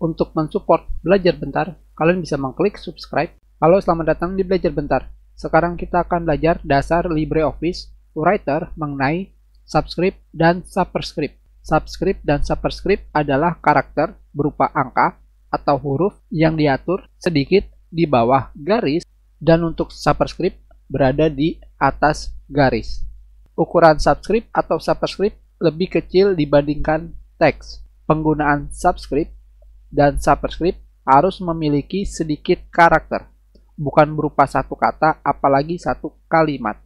Untuk mensupport belajar bentar, kalian bisa mengklik subscribe. Halo, selamat datang di Belajar Bentar. Sekarang kita akan belajar dasar LibreOffice Writer mengenai subscript dan superscript. Subscript dan superscript adalah karakter berupa angka atau huruf yang diatur sedikit di bawah garis dan untuk superscript berada di atas garis. Ukuran subscript atau superscript lebih kecil dibandingkan teks. Penggunaan subscript dan superscript harus memiliki sedikit karakter, bukan berupa satu kata apalagi satu kalimat.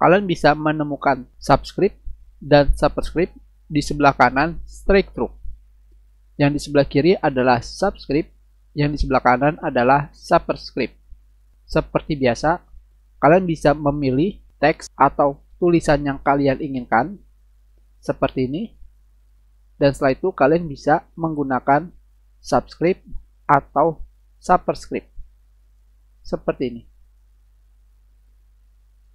Kalian bisa menemukan subscript dan superscript di sebelah kanan strike through. Yang di sebelah kiri adalah subscript, yang di sebelah kanan adalah superscript. Seperti biasa, kalian bisa memilih teks atau tulisan yang kalian inginkan, seperti ini. Dan setelah itu kalian bisa menggunakan subscribe atau superscript seperti ini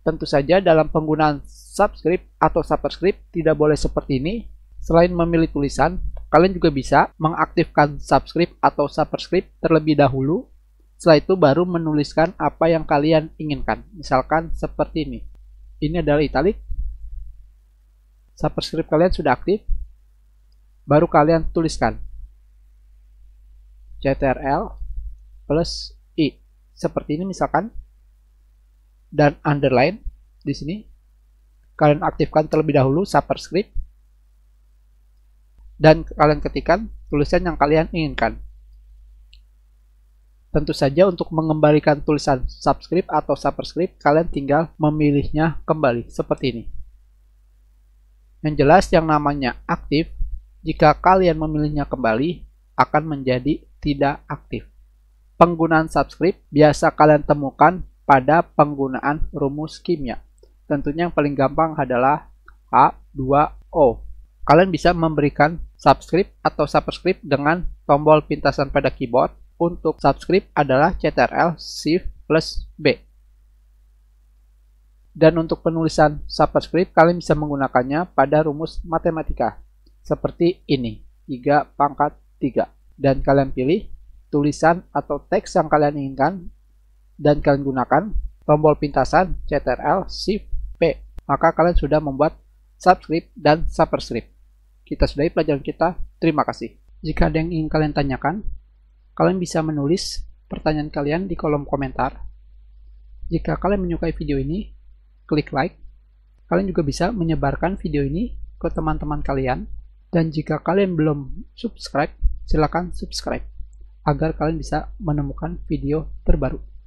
tentu saja dalam penggunaan subscribe atau superscript tidak boleh seperti ini selain memilih tulisan kalian juga bisa mengaktifkan subscribe atau superscript terlebih dahulu setelah itu baru menuliskan apa yang kalian inginkan. Misalkan seperti ini. Ini adalah italic. Subscribe kalian sudah aktif. Baru kalian tuliskan. CTRL plus I. Seperti ini misalkan. Dan underline di sini. Kalian aktifkan terlebih dahulu superscript Dan kalian ketikkan tulisan yang kalian inginkan. Tentu saja untuk mengembalikan tulisan subscript atau superscript kalian tinggal memilihnya kembali, seperti ini. Yang jelas yang namanya aktif, jika kalian memilihnya kembali, akan menjadi tidak aktif. Penggunaan subscript biasa kalian temukan pada penggunaan rumus kimia. Tentunya yang paling gampang adalah H2O. Kalian bisa memberikan subscript atau superscript dengan tombol pintasan pada keyboard. Untuk subscript adalah CTRL Shift plus B. Dan untuk penulisan superscript kalian bisa menggunakannya pada rumus matematika. Seperti ini, 3 pangkat 3 dan kalian pilih tulisan atau teks yang kalian inginkan dan kalian gunakan tombol pintasan CTRL Shift P maka kalian sudah membuat subscript dan superscript kita sudahi pelajaran kita terima kasih jika ada yang ingin kalian tanyakan kalian bisa menulis pertanyaan kalian di kolom komentar jika kalian menyukai video ini klik like kalian juga bisa menyebarkan video ini ke teman-teman kalian dan jika kalian belum subscribe silakan subscribe agar kalian bisa menemukan video terbaru.